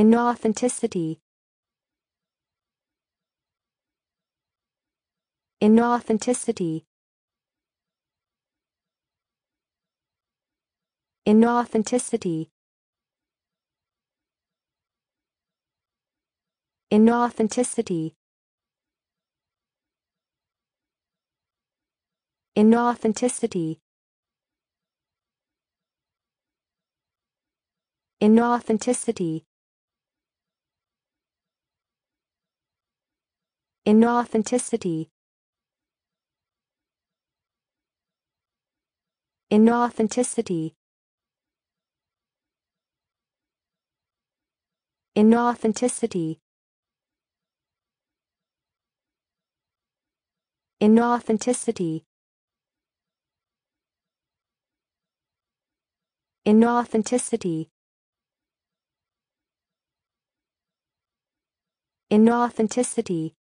inauthenticity inauthenticity inauthenticity inauthenticity inauthenticity inauthenticity inauthenticity inauthenticity inauthenticity inauthenticity inauthenticity inauthenticity